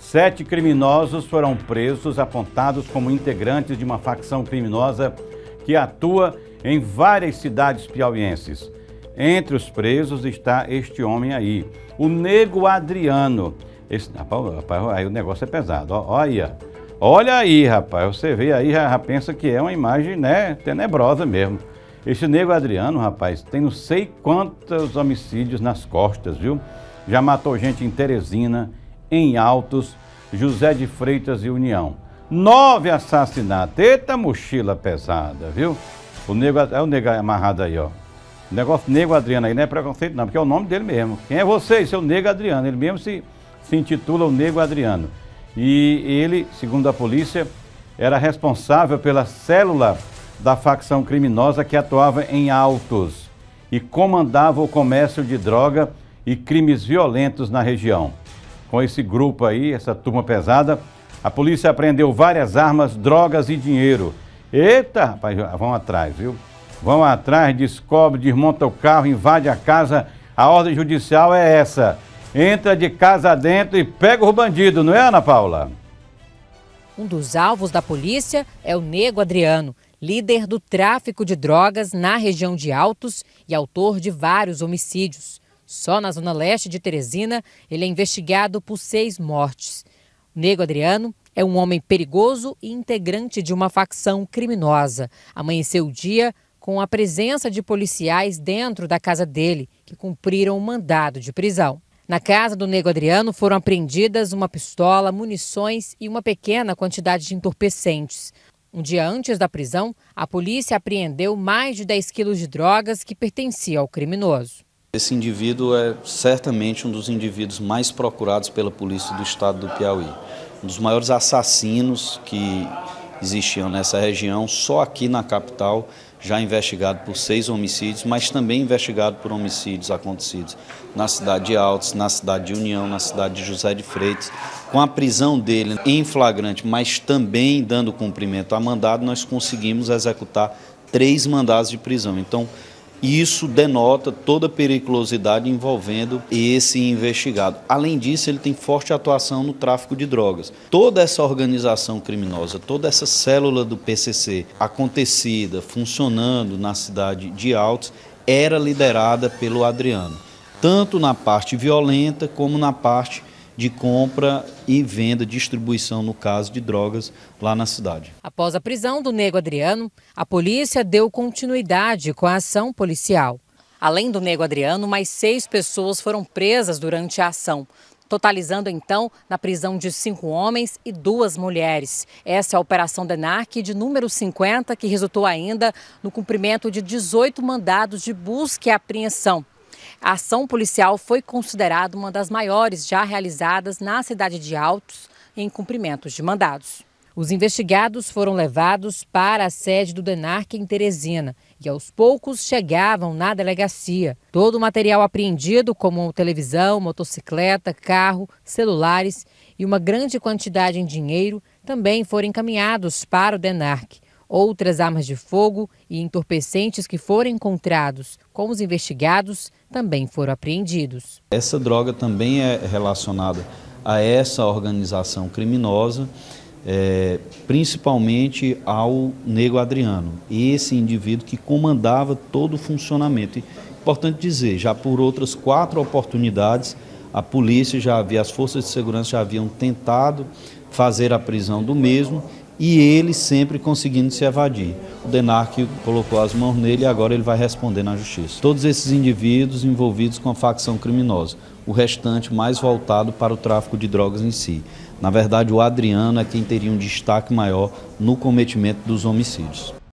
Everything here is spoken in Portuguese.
Sete criminosos foram presos, apontados como integrantes de uma facção criminosa que atua em várias cidades piauienses. Entre os presos está este homem aí, o Nego Adriano. Esse, rapaz, rapaz, aí o negócio é pesado. Olha, olha aí, rapaz. Você vê aí, já, pensa que é uma imagem né, tenebrosa mesmo. Esse Nego Adriano, rapaz, tem não sei quantos homicídios nas costas, viu? Já matou gente em Teresina, em Altos, José de Freitas e União. Nove assassinatos. Eita mochila pesada, viu? O nego, é o nego amarrado aí, ó. O negócio Nego Adriano aí não é preconceito não, porque é o nome dele mesmo. Quem é você? Seu Nego Adriano. Ele mesmo se, se intitula o Nego Adriano. E ele, segundo a polícia, era responsável pela célula da facção criminosa que atuava em Altos e comandava o comércio de droga e crimes violentos na região com esse grupo aí, essa turma pesada. A polícia apreendeu várias armas, drogas e dinheiro. Eita, rapaz, vão atrás, viu? Vão atrás, descobre, desmonta o carro, invade a casa. A ordem judicial é essa. Entra de casa dentro e pega o bandido, não é, Ana Paula? Um dos alvos da polícia é o Nego Adriano, líder do tráfico de drogas na região de Altos e autor de vários homicídios. Só na zona leste de Teresina, ele é investigado por seis mortes. O Nego Adriano é um homem perigoso e integrante de uma facção criminosa. Amanheceu o dia com a presença de policiais dentro da casa dele, que cumpriram o mandado de prisão. Na casa do Nego Adriano foram apreendidas uma pistola, munições e uma pequena quantidade de entorpecentes. Um dia antes da prisão, a polícia apreendeu mais de 10 quilos de drogas que pertenciam ao criminoso. Esse indivíduo é certamente um dos indivíduos mais procurados pela polícia do estado do Piauí. Um dos maiores assassinos que existiam nessa região, só aqui na capital, já investigado por seis homicídios, mas também investigado por homicídios acontecidos na cidade de Altos, na cidade de União, na cidade de José de Freitas. Com a prisão dele em flagrante, mas também dando cumprimento a mandado, nós conseguimos executar três mandados de prisão. Então, e isso denota toda a periculosidade envolvendo esse investigado. Além disso, ele tem forte atuação no tráfico de drogas. Toda essa organização criminosa, toda essa célula do PCC acontecida, funcionando na cidade de Altos, era liderada pelo Adriano, tanto na parte violenta como na parte de compra e venda, distribuição, no caso de drogas, lá na cidade. Após a prisão do Nego Adriano, a polícia deu continuidade com a ação policial. Além do Nego Adriano, mais seis pessoas foram presas durante a ação totalizando então na prisão de cinco homens e duas mulheres. Essa é a Operação DENARC de número 50, que resultou ainda no cumprimento de 18 mandados de busca e apreensão. A ação policial foi considerada uma das maiores já realizadas na cidade de Altos em cumprimentos de mandados. Os investigados foram levados para a sede do DENARC em Teresina e aos poucos chegavam na delegacia. Todo o material apreendido, como televisão, motocicleta, carro, celulares e uma grande quantidade em dinheiro, também foram encaminhados para o DENARC. Outras armas de fogo e entorpecentes que foram encontrados com os investigados também foram apreendidos. Essa droga também é relacionada a essa organização criminosa, é, principalmente ao Nego Adriano, esse indivíduo que comandava todo o funcionamento. E, importante dizer, já por outras quatro oportunidades, a polícia já havia, as forças de segurança já haviam tentado fazer a prisão do mesmo e ele sempre conseguindo se evadir. O DENARC colocou as mãos nele e agora ele vai responder na justiça. Todos esses indivíduos envolvidos com a facção criminosa, o restante mais voltado para o tráfico de drogas em si. Na verdade, o Adriano é quem teria um destaque maior no cometimento dos homicídios.